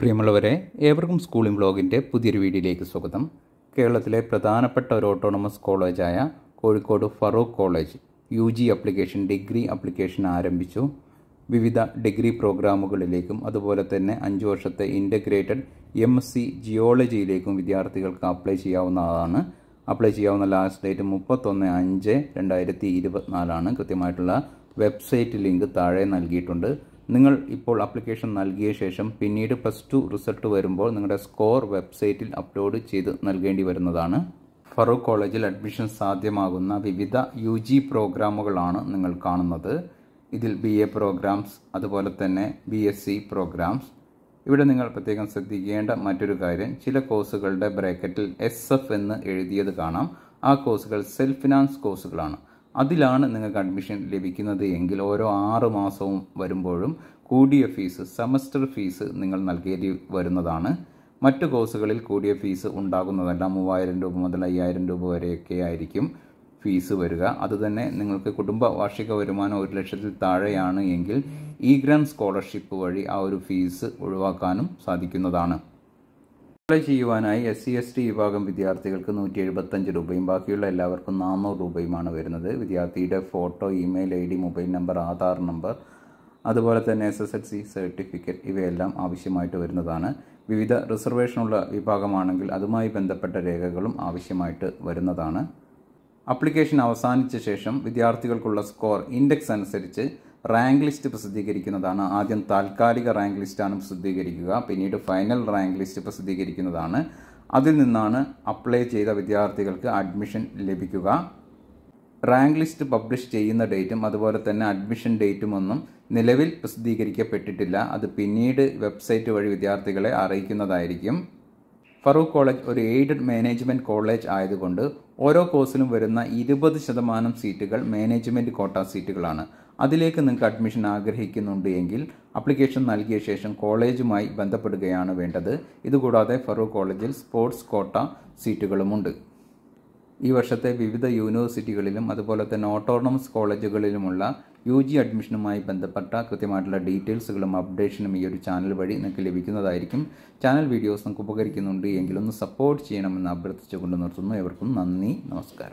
പ്രിയമുള്ളവരെ ഏവർക്കും സ്കൂളിംഗ് ബ്ലോഗിൻ്റെ പുതിയൊരു വീഡിയോയിലേക്ക് സ്വാഗതം കേരളത്തിലെ പ്രധാനപ്പെട്ട ഒരു ഓട്ടോണമസ് കോളേജായ Kozhikode Farook college U G application degree application ആരംഭിച്ചു വിവിധ ഡിഗ്രി പ്രോഗ്രാമുകളിലേക്കും അതുപോലെ തന്നെ അഞ്ച് വർഷത്തെ ഇൻ്റഗ്രേറ്റഡ് എം എസ് സി ജിയോളജിയിലേക്കും വിദ്യാർത്ഥികൾക്ക് അപ്ലൈ ചെയ്യാവുന്നതാണ് അപ്ലൈ ചെയ്യാവുന്ന ലാസ്റ്റ് ഡേറ്റ് മുപ്പത്തൊന്ന് അഞ്ച് രണ്ടായിരത്തി ഇരുപത്തിനാലാണ് കൃത്യമായിട്ടുള്ള വെബ്സൈറ്റ് ലിങ്ക് താഴെ നൽകിയിട്ടുണ്ട് നിങ്ങൾ ഇപ്പോൾ അപ്ലിക്കേഷൻ നൽകിയ ശേഷം പിന്നീട് പ്ലസ് ടു റിസൾട്ട് വരുമ്പോൾ നിങ്ങളുടെ സ്കോർ വെബ്സൈറ്റിൽ അപ്ലോഡ് ചെയ്ത് നൽകേണ്ടി വരുന്നതാണ് ഫറൂഖ് കോളേജിൽ അഡ്മിഷൻ സാധ്യമാകുന്ന വിവിധ യു ജി പ്രോഗ്രാമുകളാണ് നിങ്ങൾ കാണുന്നത് ഇതിൽ ബി എ പ്രോഗ്രാംസ് അതുപോലെ തന്നെ ബി എസ് സി പ്രോഗ്രാംസ് ഇവിടെ നിങ്ങൾ പ്രത്യേകം ശ്രദ്ധിക്കേണ്ട മറ്റൊരു കാര്യം ചില കോഴ്സുകളുടെ ബ്രാക്കറ്റിൽ എസ് എഫ് എന്ന് എഴുതിയത് കാണാം ആ കോഴ്സുകൾ സെൽഫ് ഫിനാൻസ് കോഴ്സുകളാണ് അതിലാണ് നിങ്ങൾക്ക് അഡ്മിഷൻ ലഭിക്കുന്നത് എങ്കിൽ ഓരോ ആറ് മാസവും വരുമ്പോഴും കൂടിയ ഫീസ് സെമസ്റ്റർ ഫീസ് നിങ്ങൾ നൽകേണ്ടി വരുന്നതാണ് മറ്റു കോഴ്സുകളിൽ കൂടിയ ഫീസ് ഉണ്ടാകുന്നതല്ല മൂവായിരം രൂപ മുതൽ അയ്യായിരം രൂപ വരെയൊക്കെ ആയിരിക്കും ഫീസ് വരിക അതുതന്നെ നിങ്ങൾക്ക് കുടുംബ വാർഷിക വരുമാനം ഒരു ലക്ഷത്തിൽ താഴെയാണ് എങ്കിൽ ഇ ഗ്രാൻഡ് സ്കോളർഷിപ്പ് വഴി ആ ഒരു ഫീസ് ഒഴിവാക്കാനും സാധിക്കുന്നതാണ് അപ്ലൈ ചെയ്യുവാനായി എസ് സി എസ് ടി വിഭാഗം വിദ്യാർത്ഥികൾക്ക് നൂറ്റി എഴുപത്തഞ്ച് രൂപയും ബാക്കിയുള്ള എല്ലാവർക്കും നാനൂറ് രൂപയുമാണ് വരുന്നത് വിദ്യാർത്ഥിയുടെ photo email I D mobile number Aadhaar number അതുപോലെ തന്നെ S S L C certificate ഇവയെല്ലാം ആവശ്യമായിട്ട് വരുന്നതാണ് വിവിധ റിസർവേഷനുള്ള വിഭാഗമാണെങ്കിൽ അതുമായി ബന്ധപ്പെട്ട രേഖകളും ആവശ്യമായിട്ട് വരുന്നതാണ് അപ്ലിക്കേഷൻ അവസാനിച്ച ശേഷം വിദ്യാർത്ഥികൾക്കുള്ള സ്കോർ ഇൻഡെക്സ് അനുസരിച്ച് റാങ്ക് ലിസ്റ്റ് പ്രസിദ്ധീകരിക്കുന്നതാണ് ആദ്യം താൽക്കാലിക റാങ്ക് ലിസ്റ്റാണ് പ്രസിദ്ധീകരിക്കുക പിന്നീട് ഫൈനൽ റാങ്ക് ലിസ്റ്റ് പ്രസിദ്ധീകരിക്കുന്നതാണ് അതിൽ നിന്നാണ് അപ്ലൈ ചെയ്ത വിദ്യാർത്ഥികൾക്ക് അഡ്മിഷൻ ലഭിക്കുക റാങ്ക് ലിസ്റ്റ് പബ്ലിഷ് ചെയ്യുന്ന ഡേറ്റും അതുപോലെ തന്നെ അഡ്മിഷൻ ഡേറ്റും ഒന്നും നിലവിൽ പ്രസിദ്ധീകരിക്കപ്പെട്ടിട്ടില്ല അത് പിന്നീട് വെബ്സൈറ്റ് വഴി വിദ്യാർത്ഥികളെ അറിയിക്കുന്നതായിരിക്കും ഫറൂഖ് കോളേജ് ഒരു എയ്ഡഡ് മാനേജ്മെൻറ്റ് കോളേജ് ആയതുകൊണ്ട് ഓരോ കോഴ്സിലും വരുന്ന ഇരുപത് ശതമാനം സീറ്റുകൾ മാനേജ്മെൻറ്റ് കോട്ട സീറ്റുകളാണ് അതിലേക്ക് നിങ്ങൾക്ക് അഡ്മിഷൻ ആഗ്രഹിക്കുന്നുണ്ട് എങ്കിൽ അപ്ലിക്കേഷൻ നൽകിയ ശേഷം കോളേജുമായി ബന്ധപ്പെടുകയാണ് വേണ്ടത് ഇതുകൂടാതെ ഫറൂഖ് കോളേജിൽ സ്പോർട്സ് കോട്ട സീറ്റുകളുമുണ്ട് ഈ വർഷത്തെ വിവിധ യൂണിവേഴ്സിറ്റികളിലും അതുപോലെ തന്നെ ഓട്ടോണമസ് കോളേജുകളിലുമുള്ള യു ജി അഡ്മിഷനുമായി ബന്ധപ്പെട്ട കൃത്യമായിട്ടുള്ള ഡീറ്റെയിൽസുകളും അപ്ഡേഷനും ഈ ഒരു ചാനൽ വഴി നിങ്ങൾക്ക് ലഭിക്കുന്നതായിരിക്കും ചാനൽ വീഡിയോസ് നമുക്ക് ഉപകരിക്കുന്നുണ്ട് എങ്കിലൊന്ന് സപ്പോർട്ട് ചെയ്യണമെന്ന് അഭ്യർത്ഥിച്ചുകൊണ്ട് നിർത്തുന്നു എവർക്കും നന്ദി നമസ്കാരം